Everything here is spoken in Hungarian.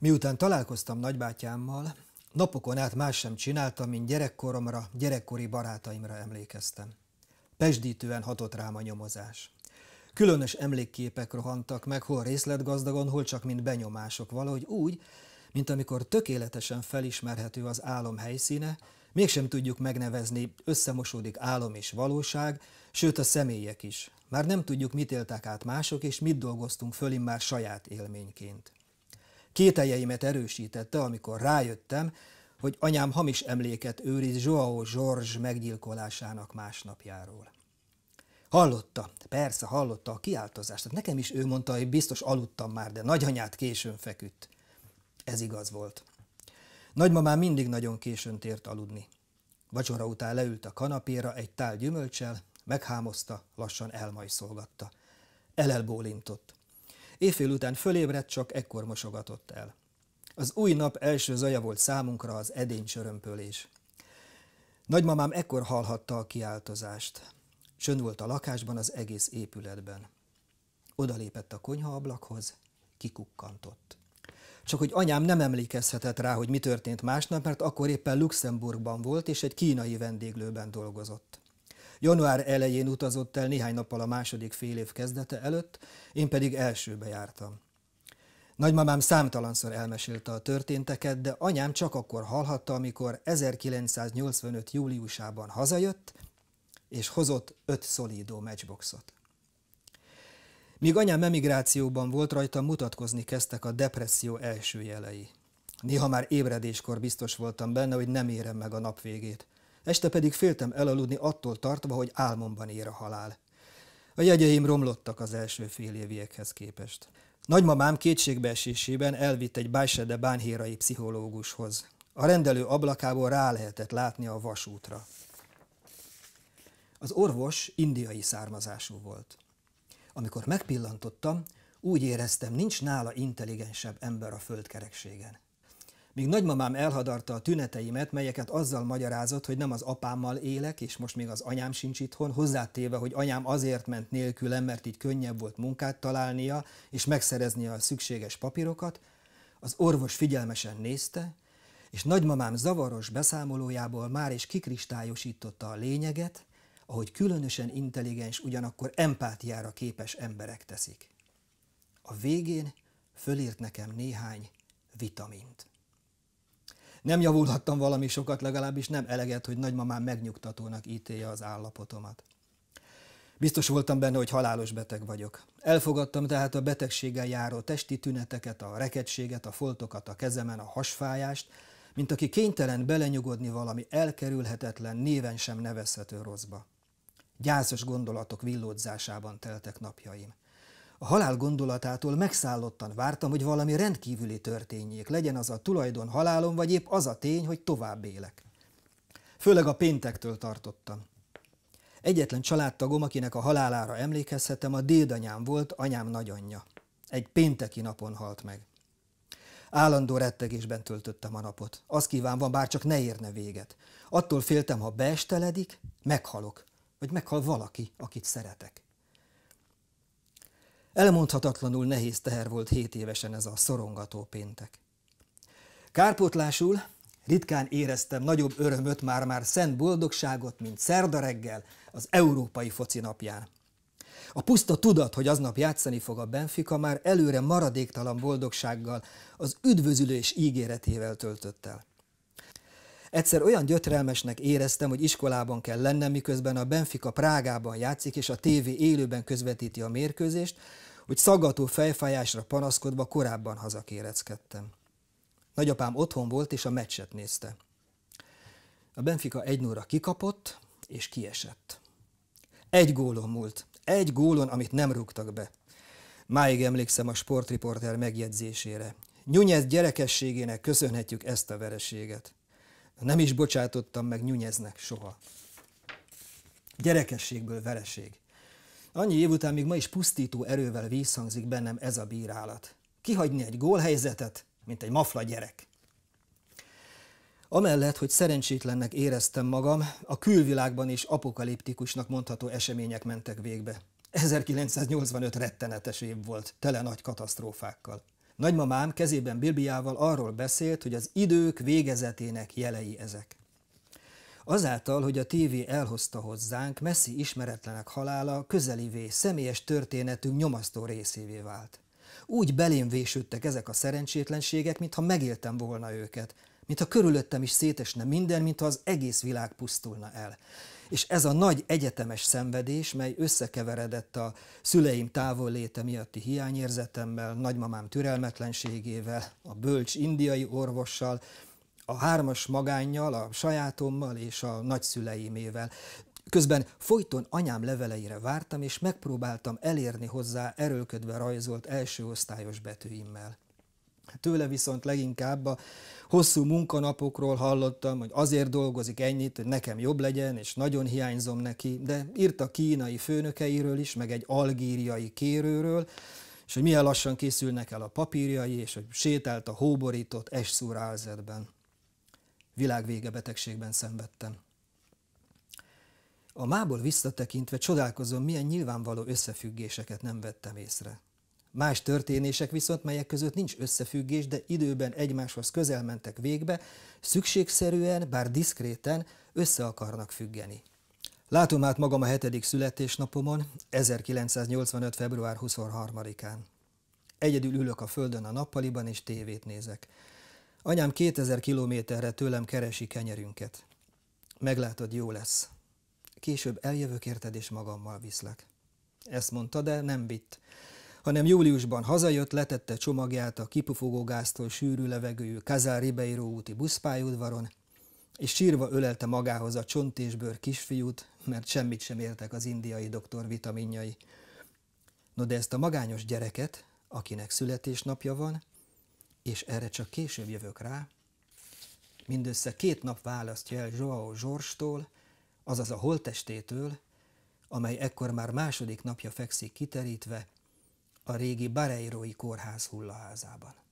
Miután találkoztam nagybátyámmal, napokon át más sem csináltam, mint gyerekkoromra, gyerekkori barátaimra emlékeztem. Pesdítően hatott rám a nyomozás. Különös emlékképek rohantak meg, hol részletgazdagon, hol csak mint benyomások, valahogy úgy, mint amikor tökéletesen felismerhető az álom helyszíne, mégsem tudjuk megnevezni, összemosódik álom és valóság, sőt a személyek is. Már nem tudjuk, mit éltek át mások, és mit dolgoztunk föl már saját élményként kételjeimet erősítette, amikor rájöttem, hogy anyám hamis emléket őriz Joao George meggyilkolásának másnapjáról. Hallotta, persze hallotta a kiáltozást, tehát nekem is ő mondta, hogy biztos aludtam már, de nagyanyát későn feküdt. Ez igaz volt. Nagymamám mindig nagyon későn tért aludni. Vacsora után leült a kanapéra egy tál gyümölcsel, meghámozta, lassan elmajszolgatta. Elelbólintott. Éjfél után fölébredt, csak ekkor mosogatott el. Az új nap első zaja volt számunkra az edény csörömpölés. Nagymamám ekkor hallhatta a kiáltozást. Csönd volt a lakásban, az egész épületben. Odalépett a konyha ablakhoz, kikukkantott. Csak hogy anyám nem emlékezhetett rá, hogy mi történt másnap, mert akkor éppen Luxemburgban volt, és egy kínai vendéglőben dolgozott. Január elején utazott el néhány nappal a második fél év kezdete előtt, én pedig elsőbe jártam. Nagymamám számtalanszor elmesélte a történteket, de anyám csak akkor hallhatta, amikor 1985. júliusában hazajött, és hozott öt szolídó matchboxot. Míg anyám emigrációban volt rajta, mutatkozni kezdtek a depresszió első jelei. Néha már ébredéskor biztos voltam benne, hogy nem érem meg a nap végét. Este pedig féltem elaludni attól tartva, hogy álmomban ér a halál. A jegyeim romlottak az első fél évjekhez képest. Nagymamám kétségbeesésében elvitt egy bájsede bánhérai pszichológushoz. A rendelő ablakából rá lehetett látni a vasútra. Az orvos indiai származású volt. Amikor megpillantottam, úgy éreztem, nincs nála intelligensebb ember a földkerekségen. Míg nagymamám elhadarta a tüneteimet, melyeket azzal magyarázott, hogy nem az apámmal élek, és most még az anyám sincs itthon, hozzátéve, hogy anyám azért ment nélkülem, mert így könnyebb volt munkát találnia, és megszerezni a szükséges papírokat, az orvos figyelmesen nézte, és nagymamám zavaros beszámolójából már is kikristályosította a lényeget, ahogy különösen intelligens, ugyanakkor empátiára képes emberek teszik. A végén fölírt nekem néhány vitamint nem javulhattam valami sokat, legalábbis nem eleget, hogy nagymamám megnyugtatónak ítélje az állapotomat. Biztos voltam benne, hogy halálos beteg vagyok. Elfogadtam tehát a betegséggel járó testi tüneteket, a rekedséget, a foltokat a kezemen, a hasfájást, mint aki kénytelen belenyugodni valami elkerülhetetlen, néven sem nevezhető rosszba. Gyászos gondolatok villódzásában teltek napjaim. A halál gondolatától megszállottan vártam, hogy valami rendkívüli történjék, legyen az a tulajdon halálom, vagy épp az a tény, hogy tovább élek. Főleg a péntektől tartottam. Egyetlen családtagom, akinek a halálára emlékezhetem, a dédanyám volt, anyám nagyanyja. Egy pénteki napon halt meg. Állandó rettegésben töltöttem a napot. Azt kívánva, bár csak ne érne véget. Attól féltem, ha beesteledik, meghalok, vagy meghal valaki, akit szeretek. Elmondhatatlanul nehéz teher volt hét évesen ez a szorongató péntek. Kárpótlásul ritkán éreztem nagyobb örömöt, már-már szent boldogságot, mint szerda reggel az európai foci napján. A puszta tudat, hogy aznap játszani fog a Benfica már előre maradéktalan boldogsággal, az üdvözülés ígéretével töltött el. Egyszer olyan gyötrelmesnek éreztem, hogy iskolában kell lennem, miközben a Benfica Prágában játszik, és a tévé élőben közvetíti a mérkőzést, hogy szaggató fejfájásra panaszkodva korábban hazakéreckedtem. Nagyapám otthon volt, és a meccset nézte. A Benfica egy nóra kikapott, és kiesett. Egy gólon múlt. Egy gólon, amit nem rúgtak be. Máig emlékszem a sportriporter megjegyzésére. Nyúnyez gyerekességének köszönhetjük ezt a vereséget. Nem is bocsátottam meg Nyúnyeznek soha. Gyerekességből vereség. Annyi év után még ma is pusztító erővel visszhangzik bennem ez a bírálat. Kihagyni egy gólhelyzetet, mint egy mafla gyerek. Amellett, hogy szerencsétlennek éreztem magam, a külvilágban is apokaliptikusnak mondható események mentek végbe. 1985 rettenetes év volt, tele nagy katasztrófákkal. Nagymamám kezében Bibliával arról beszélt, hogy az idők végezetének jelei ezek. Azáltal, hogy a tévé elhozta hozzánk, messzi ismeretlenek halála közelivé, személyes történetünk nyomasztó részévé vált. Úgy belém vésődtek ezek a szerencsétlenségek, mintha megéltem volna őket, mintha körülöttem is szétesne minden, mintha az egész világ pusztulna el. És ez a nagy egyetemes szenvedés, mely összekeveredett a szüleim távol léte miatti hiányérzetemmel, nagymamám türelmetlenségével, a bölcs indiai orvossal, a hármas magánnyal, a sajátommal és a nagyszüleimével. Közben folyton anyám leveleire vártam, és megpróbáltam elérni hozzá erőlködve rajzolt első osztályos betűimmel. Tőle viszont leginkább a hosszú munkanapokról hallottam, hogy azért dolgozik ennyit, hogy nekem jobb legyen, és nagyon hiányzom neki, de írt a kínai főnökeiről is, meg egy algíriai kérőről, és hogy milyen lassan készülnek el a papírjai, és hogy sétált a hóborított esszúrázetben világvége betegségben szenvedtem. A mából visszatekintve csodálkozom, milyen nyilvánvaló összefüggéseket nem vettem észre. Más történések viszont, melyek között nincs összefüggés, de időben egymáshoz közel mentek végbe, szükségszerűen, bár diszkréten össze akarnak függeni. Látom át magam a hetedik születésnapomon, 1985. február 23-án. Egyedül ülök a földön a nappaliban és tévét nézek. Anyám 2000 kilométerre tőlem keresi kenyerünket. Meglátod, jó lesz. Később eljövök érted, és magammal viszlek. Ezt mondta, de nem vitt, hanem júliusban hazajött, letette csomagját a kipufogó gáztól sűrű levegőjű Kazár Ribeiro úti buszpályudvaron, és sírva ölelte magához a csont és bőr kisfiút, mert semmit sem értek az indiai doktor vitaminjai. No de ezt a magányos gyereket, akinek születésnapja van, és erre csak később jövök rá, mindössze két nap választja el Joao Zsorstól, azaz a holtestétől, amely ekkor már második napja fekszik kiterítve a régi Bareirói kórház hullaházában.